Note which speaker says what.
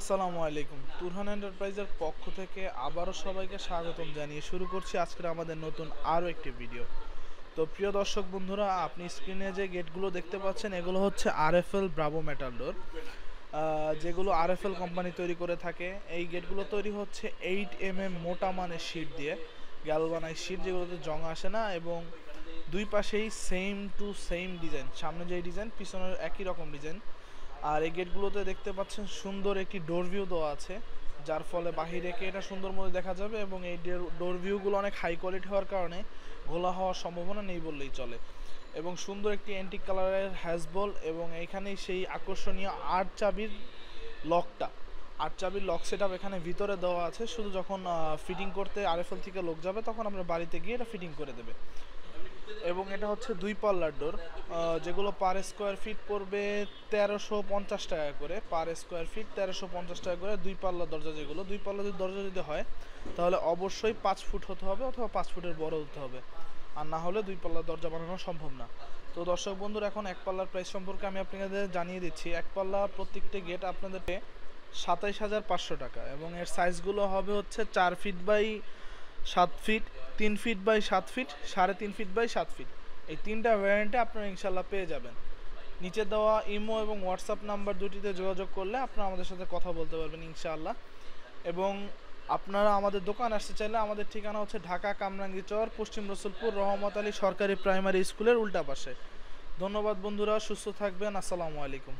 Speaker 1: আসসালামু আলাইকুম তুরহান এন্টারপ্রাইজের পক্ষ থেকে আবারও সবাইকে স্বাগতম জানিয়ে শুরু করছি আজকের আমাদের নতুন আরও একটি ভিডিও তো প্রিয় দর্শক বন্ধুরা আপনি স্ক্রিনে যে গেটগুলো দেখতে পাচ্ছেন এগুলো হচ্ছে আর এফ এল ব্রাভো মেটালডোর যেগুলো আর এফ এল কোম্পানি তৈরি করে থাকে এই গেটগুলো তৈরি হচ্ছে এইট এম এম মোটা মানের শিট দিয়ে গ্যালবানাই শিট যেগুলোতে জং আসে না এবং দুই পাশেই সেম টু সেম ডিজাইন সামনে যে ডিজাইন পিছনের একই রকম ডিজাইন আর এই গেটগুলোতে দেখতে পাচ্ছেন সুন্দর একটি ডোর ভিউ দেওয়া আছে যার ফলে বাহিরেকে এটা সুন্দর মতো দেখা যাবে এবং এই ডোর ভিউগুলো অনেক হাই কোয়ালিটি হওয়ার কারণে ঘোলা হওয়ার সম্ভাবনা নেই বললেই চলে এবং সুন্দর একটি অ্যান্টিক কালারের হ্যাসবল এবং এখানেই সেই আকর্ষণীয় আট চাবির লকটা আট চাবির লক সেট এখানে ভিতরে দেওয়া আছে শুধু যখন ফিটিং করতে আরএফএল থেকে লোক যাবে তখন আমরা বাড়িতে গিয়ে এটা ফিটিং করে দেবে এবং এটা হচ্ছে দুই পাল্লার ডোর যেগুলো পার স্কোয়ার ফিট পড়বে তেরোশো পঞ্চাশ টাকা করে পার স্কোয়ার ফিট তেরোশো পঞ্চাশ টাকা করে দুই পাল্লা দরজা যেগুলো দুই পাল্লা যদি দরজা যদি হয় তাহলে অবশ্যই পাঁচ ফুট হতে হবে অথবা পাঁচ ফুটের বড় হতে হবে আর না হলে দুই পাল্লা দরজা বানানো সম্ভব না তো দর্শক বন্ধুর এখন এক পাল্লার প্রাইস সম্পর্কে আমি আপনাদের জানিয়ে দিচ্ছি এক পাল্লা প্রত্যেকটি গেট আপনাদের সাতাইশ হাজার পাঁচশো টাকা এবং এর সাইজগুলো হবে হচ্ছে চার ফিট বাই সাত ফিট তিন ফিট বাই সাত ফিট সাড়ে তিন ফিট বাই সাত ফিট এই তিনটা ভ্যারিয়েন্টে আপনারা ইনশাল্লাহ পেয়ে যাবেন নিচে দেওয়া ইমো এবং হোয়াটসঅ্যাপ নাম্বার দুটিতে যোগাযোগ করলে আপনারা আমাদের সাথে কথা বলতে পারবেন ইনশাআল্লাহ এবং আপনারা আমাদের দোকান আসতে চাইলে আমাদের ঠিকানা হচ্ছে ঢাকা কামরাঙ্গি চর পশ্চিম রসুলপুর রহমত আলী সরকারি প্রাইমারি স্কুলের উল্টা পাশে ধন্যবাদ বন্ধুরা সুস্থ থাকবেন আসসালামু আলাইকুম